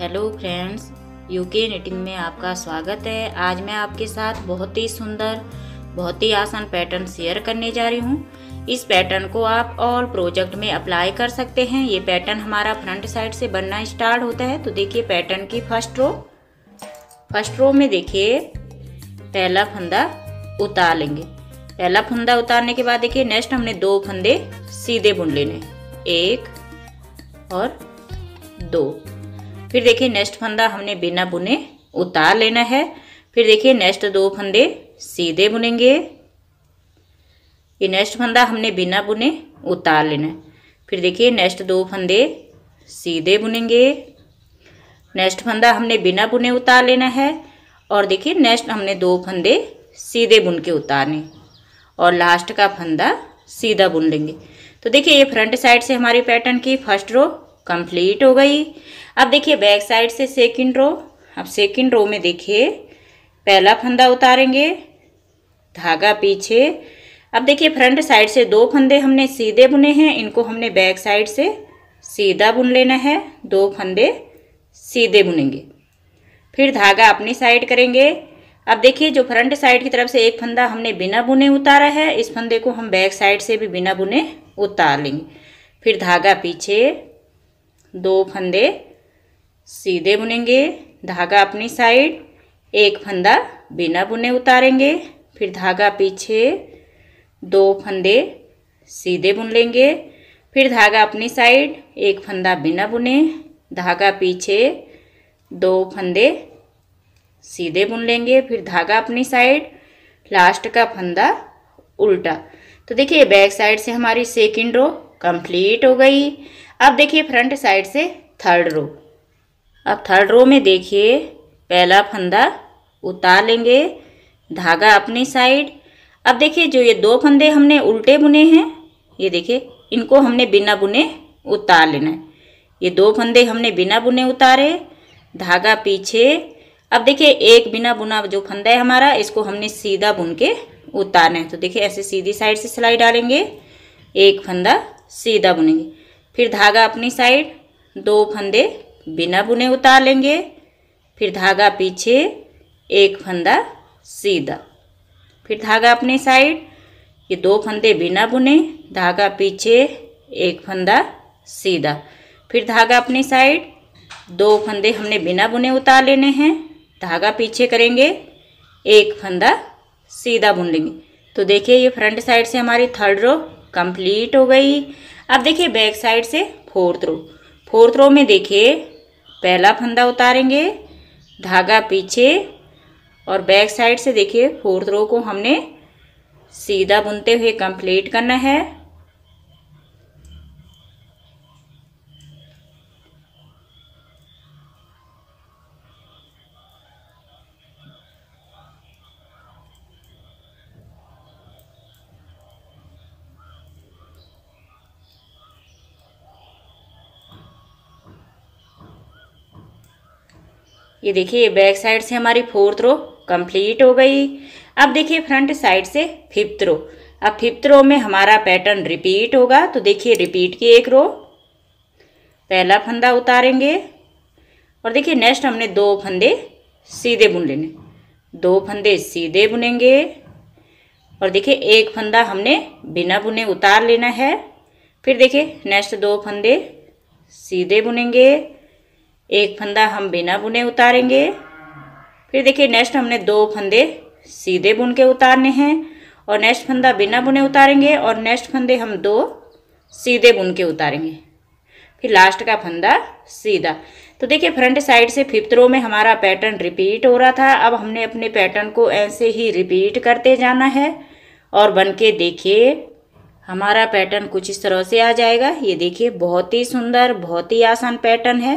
hello friends UK knitting में आपका स्वागत है आज मैं आपके साथ बहुत ही सुंदर बहुत ही आसान पैटर्न शेयर करने जा रही हूँ इस पैटर्न को आप ऑल प्रोजेक्ट में अप्लाई कर सकते हैं ये पैटर्न हमारा फ्रंट साइड से बनना स्टार्ट होता है तो देखिए पैटर्न की फर्स्ट रो फर्स्ट रो में देखिए पहला फंदा उतार लेंगे पहला फंदा उतारने के बाद देखिए नेक्स्ट हमने दो फंदे सीधे बुन लेने एक और दो फिर देखिए नेक्स्ट फंदा हमने बिना बुने उतार लेना है फिर देखिए नेक्स्ट दो फंदे सीधे बुनेंगे ये नेक्स्ट फंदा हमने बिना बुने उतार लेना है फिर देखिए नेक्स्ट दो फंदे सीधे बुनेंगे नेक्स्ट फंदा हमने बिना बुने उतार लेना है और देखिए नेक्स्ट हमने दो फंदे सीधे बुन के उतारने और लास्ट का फंदा सीधा बुन लेंगे तो देखिए ये फ्रंट साइड से हमारी पैटर्न की फर्स्ट रो कंप्लीट हो गई अब देखिए बैक साइड से सेकंड रो अब सेकंड रो में देखिए पहला फंदा उतारेंगे धागा पीछे अब देखिए फ्रंट साइड से दो फंदे हमने सीधे बुने हैं इनको हमने बैक साइड से सीधा बुन लेना है दो फंदे सीधे बुनेंगे फिर धागा अपनी साइड करेंगे अब देखिए जो फ्रंट साइड की तरफ से एक फंदा हमने बिना बुने उतारा है इस फंदे को हम बैक साइड से भी बिना बुने उतार लेंगे फिर धागा पीछे दो फंदे सीधे बुनेंगे धागा अपनी साइड एक फंदा बिना बुने उतारेंगे फिर धागा पीछे दो फंदे सीधे बुन लेंगे फिर धागा अपनी साइड एक फंदा बिना बुने धागा पीछे दो फंदे सीधे बुन लेंगे फिर धागा अपनी साइड लास्ट का फंदा उल्टा तो देखिए बैक साइड से हमारी सेकेंड रो कंप्लीट हो गई अब देखिए फ्रंट साइड से थर्ड रो अब थर्ड रो में देखिए पहला फंदा उतार लेंगे धागा अपनी साइड अब देखिए जो ये दो फंदे हमने उल्टे बुने हैं ये देखिए इनको हमने बिना बुने उतार लेना है ये दो फंदे हमने बिना बुने उतारे धागा पीछे अब देखिए एक बिना बुना जो फंदा है हमारा इसको हमने सीधा बुन के उतारना है तो देखिए ऐसे सीधी साइड से सिलाई डालेंगे एक फंदा सीधा बुनेंगे फिर धागा अपनी साइड दो फंदे बिना बुने उतार लेंगे फिर धागा पीछे एक फंदा सीधा फिर धागा अपनी साइड ये दो फंदे बिना बुने धागा पीछे एक फंदा सीधा फिर धागा अपनी साइड दो फंदे हमने बिना बुने उतार लेने हैं धागा पीछे करेंगे एक फंदा सीधा बुन लेंगे तो देखिए ये फ्रंट साइड से हमारी थर्ड रो कंप्लीट हो गई अब देखिए बैक साइड से फोर्थ रो फोर्थ रो में देखिए पहला फंदा उतारेंगे धागा पीछे और बैक साइड से देखिए फोर्थ रो को हमने सीधा बुनते हुए कंप्लीट करना है ये देखिए बैक साइड से हमारी फोर्थ रो कंप्लीट हो गई अब देखिए फ्रंट साइड से फिफ्थ रो अब फिफ्थ रो में हमारा पैटर्न रिपीट होगा तो देखिए रिपीट की एक रो पहला फंदा उतारेंगे और देखिए नेक्स्ट हमने दो फंदे सीधे बुन लेने दो फंदे सीधे बुनेंगे और देखिए एक फंदा हमने बिना बुने उतार लेना है फिर देखिए नेक्स्ट दो फंदे सीधे बुनेंगे एक फंदा हम बिना बुने उतारेंगे फिर देखिए नेक्स्ट हमने दो फंदे सीधे बुन के उतारने हैं और नेक्स्ट फंदा बिना बुने उतारेंगे और नेक्स्ट फंदे हम दो सीधे बुन के उतारेंगे फिर लास्ट का फंदा सीधा तो देखिए फ्रंट साइड से फिफ्थ रो में हमारा पैटर्न रिपीट हो रहा था अब हमने अपने पैटर्न को ऐसे ही रिपीट करते जाना है और बन के देखिए हमारा पैटर्न कुछ इस तरह से आ जाएगा ये देखिए बहुत ही सुंदर बहुत ही आसान पैटर्न है